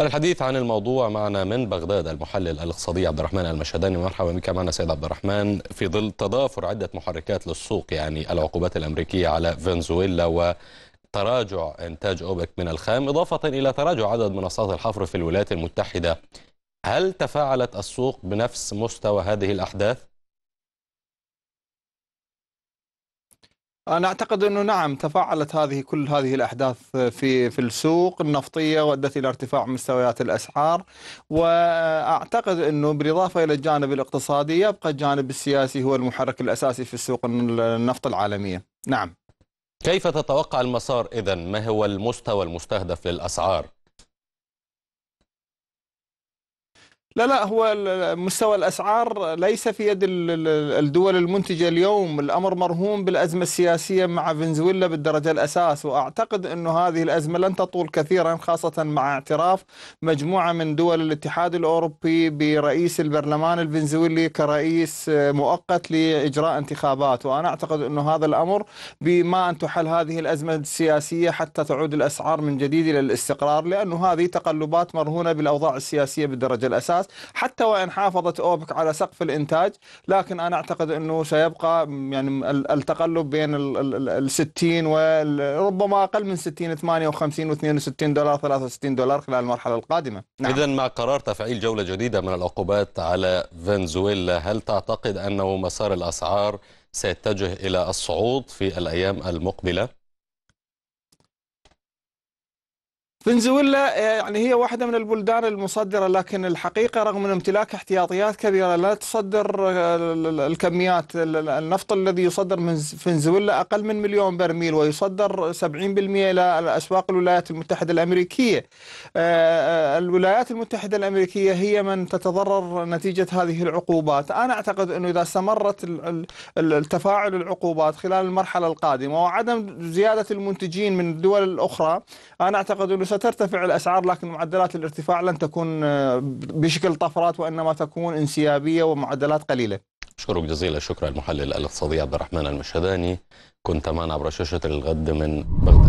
وللحديث عن الموضوع معنا من بغداد المحلل الاقتصادي عبد الرحمن المشهداني مرحبا بك معنا سيد عبد الرحمن في ظل تضافر عده محركات للسوق يعني العقوبات الامريكيه على فنزويلا و تراجع إنتاج أوبك من الخام إضافة إلى تراجع عدد منصات الحفر في الولايات المتحدة هل تفاعلت السوق بنفس مستوى هذه الأحداث؟ انا اعتقد انه نعم تفاعلت هذه كل هذه الاحداث في في السوق النفطيه وادت الى ارتفاع مستويات الاسعار واعتقد انه بالاضافه الى الجانب الاقتصادي يبقى الجانب السياسي هو المحرك الاساسي في السوق النفط العالميه نعم كيف تتوقع المسار اذا ما هو المستوى المستهدف للاسعار لا لا هو مستوى الأسعار ليس في يد الدول المنتجة اليوم الأمر مرهون بالأزمة السياسية مع فنزويلا بالدرجة الأساس وأعتقد أن هذه الأزمة لن تطول كثيرا خاصة مع اعتراف مجموعة من دول الاتحاد الأوروبي برئيس البرلمان الفنزويلي كرئيس مؤقت لإجراء انتخابات وأنا أعتقد أن هذا الأمر بما أن تحل هذه الأزمة السياسية حتى تعود الأسعار من جديد إلى الاستقرار لأن هذه تقلبات مرهونة بالأوضاع السياسية بالدرجة الأساس الناس حتى وان حافظت اوبك على سقف الانتاج لكن انا اعتقد انه سيبقى يعني التقلب بين ال 60 وربما اقل من 60 58 و62 دولار 63 دولار خلال المرحله القادمه نعم. اذا مع قرار تفعيل جوله جديده من العقوبات على فنزويلا هل تعتقد انه مسار الاسعار سيتجه الى الصعود في الايام المقبله فنزويلا آه، يعني هي واحدة من البلدان المصدرة لكن الحقيقة رغم من امتلاك احتياطيات كبيرة لا تصدر آه، الكميات النفط الذي يصدر من فنزويلا أقل من مليون برميل ويصدر 70% إلى أسواق الولايات المتحدة الأمريكية آه، الولايات المتحدة الأمريكية هي من تتضرر نتيجة هذه العقوبات أنا أعتقد أنه إذا استمرت التفاعل العقوبات خلال المرحلة القادمة وعدم زيادة المنتجين من الدول الأخرى أنا أعتقد أنه سترتفع الأسعار لكن معدلات الارتفاع لن تكون آه، بشكل طفرات وإنما تكون انسيابية ومعدلات قليلة أشكرك جزيل الشكر المحلل الاقتصادي عبد الرحمن المشهداني كنت معنا عبر شاشة الغد من بغداد